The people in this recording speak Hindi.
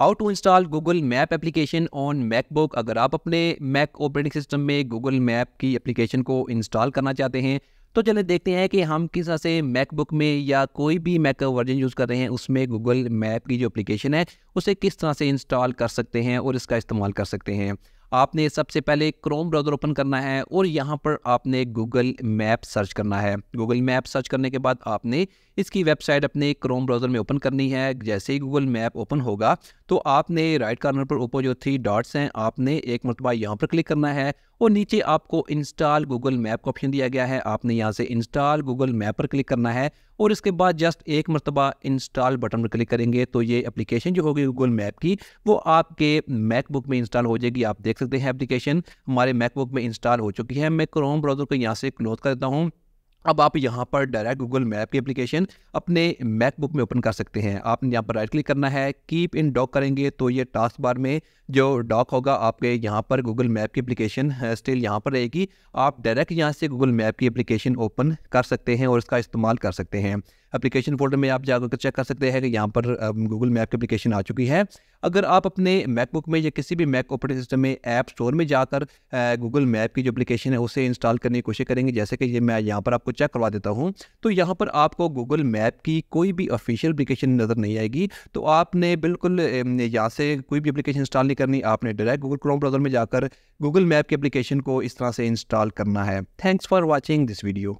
how to install Google map application on MacBook अगर आप अपने मैक ऑपरेटिंग सिस्टम में गूगल मैप की एप्लीकेशन को इंस्टॉल करना चाहते हैं तो चले देखते हैं कि हम किस तरह से मैकबुक में या कोई भी मैक वर्जन यूज़ कर रहे हैं उसमें गूगल मैप की जो एप्लीकेशन है उसे किस तरह से इंस्टॉल कर सकते हैं और इसका इस्तेमाल कर सकते हैं आपने सबसे पहले क्रोम ब्राउज़र ओपन करना है और यहाँ पर आपने गूगल मैप सर्च करना है गूगल मैप सर्च करने के बाद आपने इसकी वेबसाइट अपने क्रोम ब्राउज़र में ओपन करनी है जैसे ही गूगल मैप ओपन होगा तो आपने राइट कार्नर पर ऊपर जो थ्री डॉट्स हैं आपने एक मरतबा यहाँ पर क्लिक करना है और नीचे आपको इंस्टॉल गूगल मैप का ऑप्शन दिया गया है आपने यहाँ से इंस्टॉल गूगल मैप पर क्लिक करना है और इसके बाद जस्ट एक मरतबा इंस्टॉल बटन पर क्लिक करेंगे तो ये एप्लीकेशन जो होगी गूगल मैप की वो आपके मैकबुक में इंस्टॉल हो जाएगी आप देख सकते हैं एप्लीकेशन हमारे मैकबुक में इंस्टॉल हो चुकी है मैं क्रोम ब्राउज़र को यहाँ से क्लोज कर देता हूँ अब आप यहाँ पर डायरेक्ट गूगल मैप की एप्लीकेशन अपने मैकबुक में ओपन कर सकते हैं आपने यहाँ पर राइट क्लिक करना है कीप इन डॉक करेंगे तो ये टास्क बार में जो डॉक होगा आपके यहाँ पर गूगल मैप की एप्लीकेशन स्टिल यहाँ पर रहेगी आप डायरेक्ट यहाँ से गूगल मैप की एप्लीकेशन ओपन कर सकते हैं और इसका इस्तेमाल कर सकते हैं एप्लीकेशन फोल्डर में आप जाकर चेक कर सकते हैं कि यहाँ पर गूगल मैप की एप्लीकेशन आ चुकी है अगर आप अपने मैकबुक में या किसी भी मैक ऑपरेटिंग सिस्टम में ऐप स्टोर में जाकर गूगल मैप की जो एप्लीकेशन है उसे इंस्टॉल करने की कोशिश करेंगे जैसे कि ये मैं यहाँ पर आपको चेक करवा देता हूँ तो यहाँ पर आपको गूगल मैप की कोई भी ऑफिशियल एप्लीकेशन नज़र नहीं आएगी तो आपने बिल्कुल यहाँ से कोई भी एप्लीकेशन इंस्टॉल नहीं करनी आपने डायरेक्ट गूगल क्रोम ब्राउज़र में जाकर गूगल मैप की अपलीकेशन को इस तरह से इंस्टॉल करना है thanks for watching this video